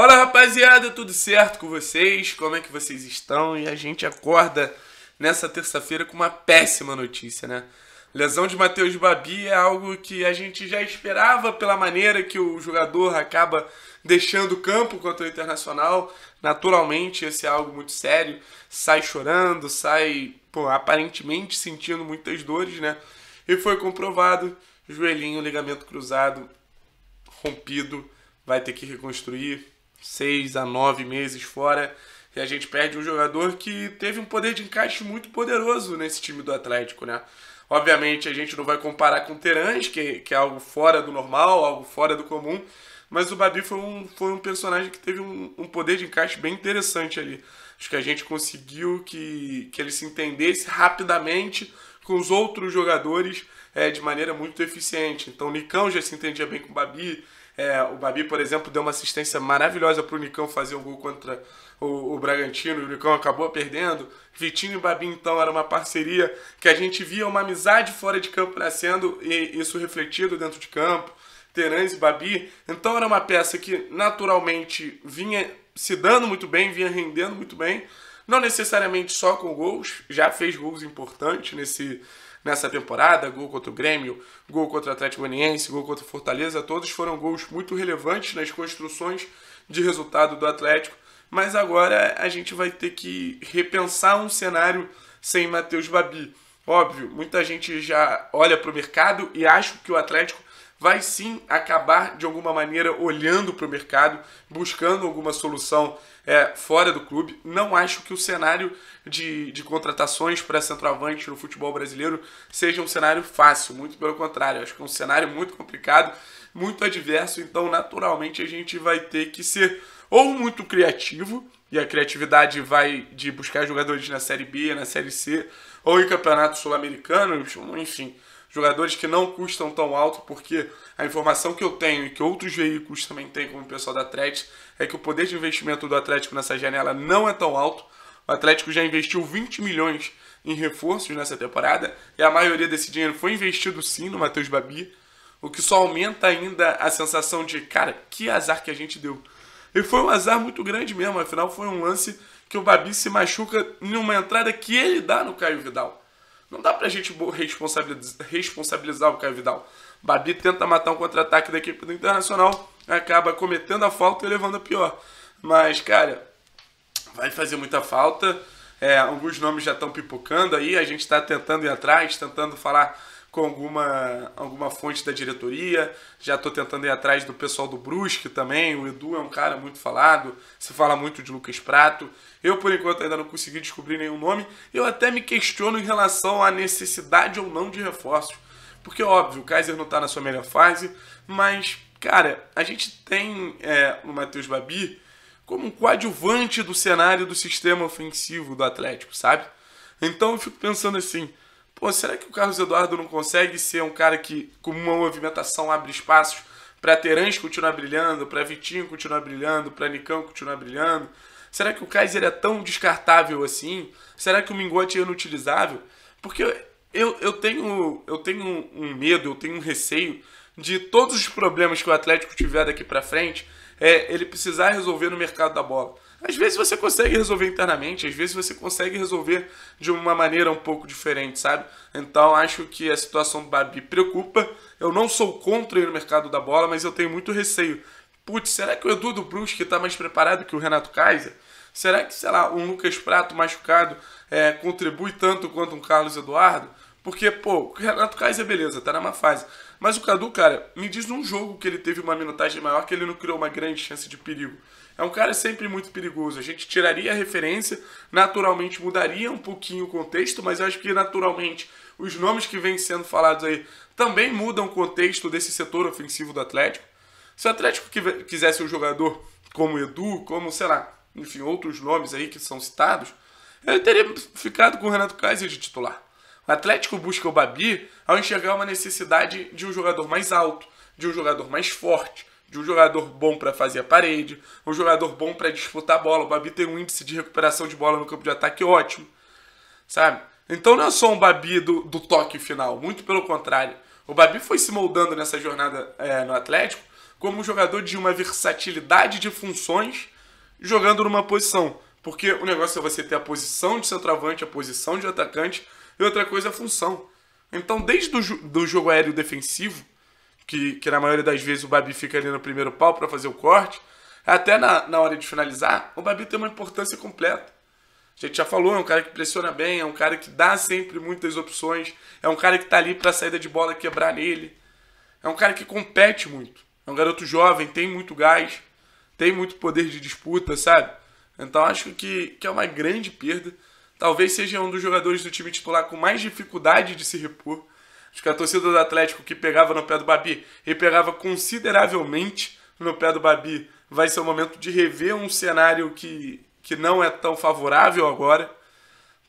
Fala rapaziada, tudo certo com vocês? Como é que vocês estão? E a gente acorda nessa terça-feira com uma péssima notícia, né? Lesão de Matheus Babi é algo que a gente já esperava pela maneira que o jogador acaba deixando o campo contra o Internacional. Naturalmente, esse é algo muito sério. Sai chorando, sai pô, aparentemente sentindo muitas dores, né? E foi comprovado: joelhinho, ligamento cruzado, rompido, vai ter que reconstruir seis a nove meses fora. E a gente perde um jogador que teve um poder de encaixe muito poderoso nesse time do Atlético, né? Obviamente a gente não vai comparar com o Terãs, que, que é algo fora do normal, algo fora do comum, mas o Babi foi um, foi um personagem que teve um, um poder de encaixe bem interessante ali. Acho que a gente conseguiu que, que ele se entendesse rapidamente com os outros jogadores é, de maneira muito eficiente. Então o Nicão já se entendia bem com o Babi, é, o Babi, por exemplo, deu uma assistência maravilhosa para o Nicão fazer o um gol contra o, o, Bragantino. O Nicão acabou perdendo. Vitinho e Babi, então, era uma parceria que a gente via uma amizade fora de campo nascendo e isso refletido dentro de campo. Terãs e Babi. Então, era uma peça que naturalmente vinha se dando muito bem, vinha rendendo muito bem. Não necessariamente só com gols, já fez gols importantes nesse nessa temporada, gol contra o Grêmio, gol contra o Atlético Goianiense, gol contra o Fortaleza, todos foram gols muito relevantes nas construções de resultado do Atlético, mas agora a gente vai ter que repensar um cenário sem Matheus Babi. Óbvio, muita gente já olha para o mercado e acha que o Atlético vai sim acabar de alguma maneira olhando para o mercado, buscando alguma solução é, fora do clube. Não acho que o cenário de, de contratações para centroavante no futebol brasileiro seja um cenário fácil, muito pelo contrário, acho que é um cenário muito complicado, muito adverso, então naturalmente a gente vai ter que ser ou muito criativo, e a criatividade vai de buscar jogadores na Série B, na Série C, ou em campeonatos sul-americanos, enfim jogadores que não custam tão alto, porque a informação que eu tenho e que outros veículos também têm, como o pessoal da Atlético, é que o poder de investimento do Atlético nessa janela não é tão alto. O Atlético já investiu 20 milhões em reforços nessa temporada, e a maioria desse dinheiro foi investido sim no Matheus Babi, o que só aumenta ainda a sensação de, cara, que azar que a gente deu. E foi um azar muito grande mesmo, afinal foi um lance que o Babi se machuca numa entrada que ele dá no Caio Vidal. Não dá pra gente responsabilizar, responsabilizar o Caio Vidal. Babi tenta matar um contra-ataque da equipe do Internacional, acaba cometendo a falta e levando a pior. Mas, cara, vai fazer muita falta. É, alguns nomes já estão pipocando aí, a gente está tentando ir atrás, tentando falar com alguma, alguma fonte da diretoria. Já estou tentando ir atrás do pessoal do Brusque também. O Edu é um cara muito falado, se fala muito de Lucas Prato. Eu, por enquanto, ainda não consegui descobrir nenhum nome. Eu até me questiono em relação à necessidade ou não de reforços. Porque, óbvio, o Kaiser não está na sua melhor fase, mas, cara, a gente tem é, o Matheus Babi como um coadjuvante do cenário do sistema ofensivo do Atlético, sabe? Então eu fico pensando assim, Pô, será que o Carlos Eduardo não consegue ser um cara que, com uma movimentação, abre espaços para Terãs continuar brilhando, para Vitinho continuar brilhando, para Nicão continuar brilhando? Será que o Kaiser é tão descartável assim? Será que o Mingote é inutilizável? Porque eu, eu tenho, eu tenho um medo, eu tenho um receio de todos os problemas que o Atlético tiver daqui para frente, é ele precisar resolver no mercado da bola. Às vezes você consegue resolver internamente, às vezes você consegue resolver de uma maneira um pouco diferente, sabe? Então acho que a situação do Babi preocupa. Eu não sou contra ir no mercado da bola, mas eu tenho muito receio. Putz, será que o Edu do Brusque está mais preparado que o Renato Kaiser? Será que, sei lá, um Lucas Prato machucado é, contribui tanto quanto um Carlos Eduardo? Porque, pô, o Renato Kaiser, é beleza, tá na fase. Mas o Cadu, cara, me diz num jogo que ele teve uma minutagem maior que ele não criou uma grande chance de perigo. É um cara sempre muito perigoso. A gente tiraria a referência, naturalmente mudaria um pouquinho o contexto, mas eu acho que naturalmente os nomes que vêm sendo falados aí também mudam o contexto desse setor ofensivo do Atlético. Se o Atlético quisesse um jogador como Edu, como, sei lá, enfim, outros nomes aí que são citados, ele teria ficado com o Renato Kaiser de titular. O Atlético busca o Babi ao enxergar uma necessidade de um jogador mais alto, de um jogador mais forte, de um jogador bom para fazer a parede, um jogador bom para disputar a bola. O Babi tem um índice de recuperação de bola no campo de ataque ótimo, sabe? Então não é só um Babi do, do toque final, muito pelo contrário. O Babi foi se moldando nessa jornada é, no Atlético como um jogador de uma versatilidade de funções jogando numa posição. Porque o negócio é você ter a posição de centroavante, a posição de atacante e outra coisa é a função. Então, desde do, do jogo aéreo defensivo, que, que na maioria das vezes o Babi fica ali no primeiro pau para fazer o corte, até na, na hora de finalizar, o Babi tem uma importância completa. A gente já falou, é um cara que pressiona bem, é um cara que dá sempre muitas opções, é um cara que tá ali pra saída de bola quebrar nele. É um cara que compete muito. É um garoto jovem, tem muito gás, tem muito poder de disputa, sabe? Então acho que, que é uma grande perda talvez seja um dos jogadores do time titular com mais dificuldade de se repor. Acho que a torcida do Atlético que pegava no pé do Babi e pegava consideravelmente no pé do Babi vai ser o momento de rever um cenário que, que não é tão favorável agora.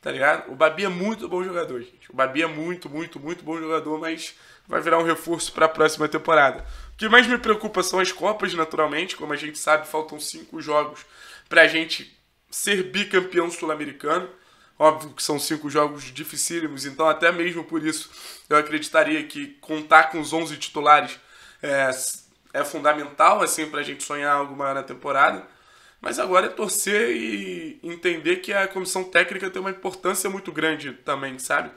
Tá ligado? O Babi é muito bom jogador, gente. O Babi é muito, muito, muito bom jogador, mas vai virar um reforço para a próxima temporada. O que mais me preocupa são as Copas, naturalmente. Como a gente sabe, faltam cinco jogos para a gente ser bicampeão sul-americano. Óbvio que são cinco jogos dificílimos, então até mesmo por isso eu acreditaria que contar com os 11 titulares é, é fundamental assim para a gente sonhar algo maior na temporada. Mas agora é torcer e entender que a comissão técnica tem uma importância muito grande também, sabe?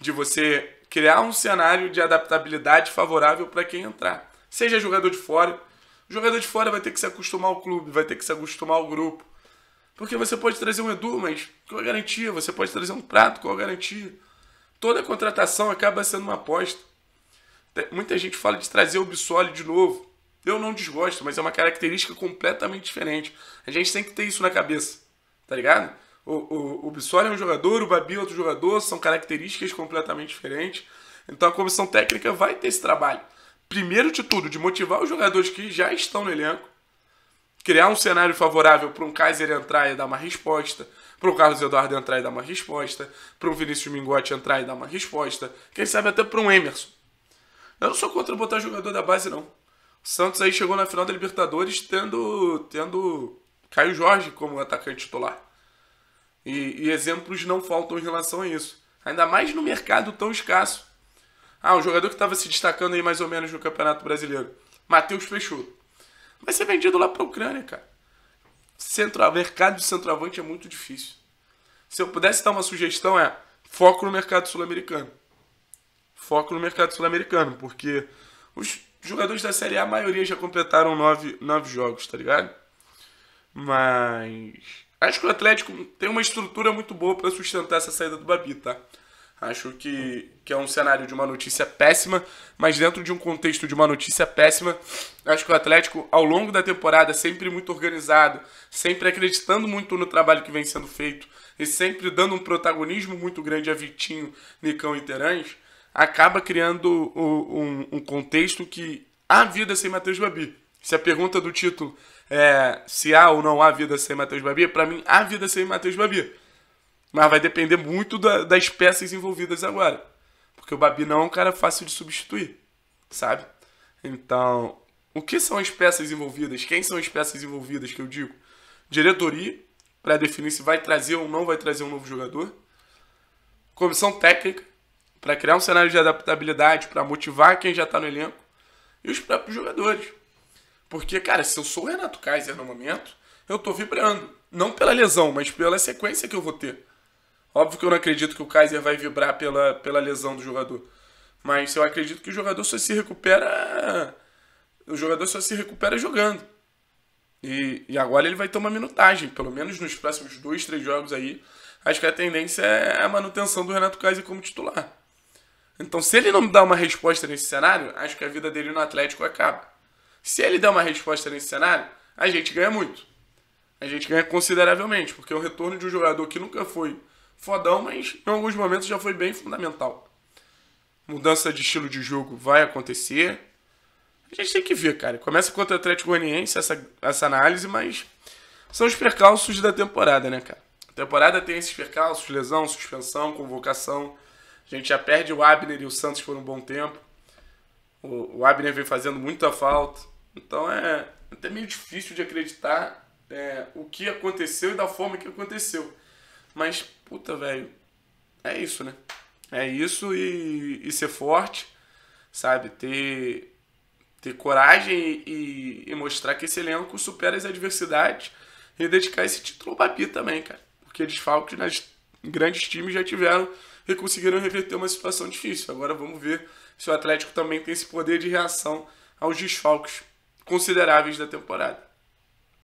De você criar um cenário de adaptabilidade favorável para quem entrar. Seja jogador de fora, o jogador de fora vai ter que se acostumar ao clube, vai ter que se acostumar ao grupo. Porque você pode trazer um Edu, mas qual a garantia? Você pode trazer um Prato, qual a garantia? Toda contratação acaba sendo uma aposta. Muita gente fala de trazer o Bissoli de novo. Eu não desgosto, mas é uma característica completamente diferente. A gente tem que ter isso na cabeça, tá ligado? O, o, o Bissoli é um jogador, o Babi é outro jogador, são características completamente diferentes. Então a comissão técnica vai ter esse trabalho. Primeiro de tudo, de motivar os jogadores que já estão no elenco criar um cenário favorável para um Kaiser entrar e dar uma resposta, para um Carlos Eduardo entrar e dar uma resposta, para um Vinícius Mingotti entrar e dar uma resposta, quem sabe até para um Emerson. Eu não sou contra botar jogador da base, não. O Santos aí chegou na final da Libertadores tendo, tendo Caio Jorge como atacante titular. E, e exemplos não faltam em relação a isso. Ainda mais no mercado tão escasso. Ah, o jogador que estava se destacando aí mais ou menos no Campeonato Brasileiro. Matheus Peixoto. Vai ser vendido lá para a Ucrânia, cara. Centro, mercado de centroavante é muito difícil. Se eu pudesse dar uma sugestão, é foco no mercado sul-americano. Foco no mercado sul-americano, porque os jogadores da Série A, a maioria já completaram nove, nove jogos, tá ligado? Mas acho que o Atlético tem uma estrutura muito boa para sustentar essa saída do Babi, tá? Acho que, que é um cenário de uma notícia péssima, mas dentro de um contexto de uma notícia péssima, acho que o Atlético, ao longo da temporada, sempre muito organizado, sempre acreditando muito no trabalho que vem sendo feito e sempre dando um protagonismo muito grande a Vitinho, Nicão e Terãs, acaba criando um, um contexto que há vida sem Matheus Babi. Se a pergunta do título é se há ou não há vida sem Matheus Babi, para mim há vida sem Matheus Babi mas vai depender muito da, das peças envolvidas agora. Porque o Babi não é um cara fácil de substituir, sabe? Então, o que são as peças envolvidas? Quem são as peças envolvidas que eu digo? Diretoria, para definir se vai trazer ou não vai trazer um novo jogador. Comissão técnica, para criar um cenário de adaptabilidade, para motivar quem já está no elenco. E os próprios jogadores. Porque, cara, se eu sou o Renato Kaiser no momento, eu estou vibrando. Não pela lesão, mas pela sequência que eu vou ter. Óbvio que eu não acredito que o Kaiser vai vibrar pela, pela lesão do jogador. Mas eu acredito que o jogador só se recupera. O jogador só se recupera jogando. E, e agora ele vai ter uma minutagem, pelo menos nos próximos dois, três jogos aí. Acho que a tendência é a manutenção do Renato Kaiser como titular. Então, se ele não me dá uma resposta nesse cenário, acho que a vida dele no Atlético acaba. Se ele der uma resposta nesse cenário, a gente ganha muito. A gente ganha consideravelmente, porque o retorno de um jogador que nunca foi fodão, mas em alguns momentos já foi bem fundamental. Mudança de estilo de jogo vai acontecer. A gente tem que ver, cara. Começa contra o Atlético Goianiense essa, essa análise, mas são os percalços da temporada, né, cara? A temporada tem esses percalços, lesão, suspensão, convocação. A gente já perde o Abner e o Santos por um bom tempo. O, o Abner vem fazendo muita falta. Então é até meio difícil de acreditar é, o que aconteceu e da forma que aconteceu. Mas, puta, velho, é isso, né? É isso e, e ser forte, sabe? Ter, ter coragem e, e, mostrar que esse elenco supera as adversidades e dedicar esse título ao Babi também, cara. Porque desfalques nas grandes times já tiveram e conseguiram reverter uma situação difícil. Agora vamos ver se o Atlético também tem esse poder de reação aos desfalques consideráveis da temporada.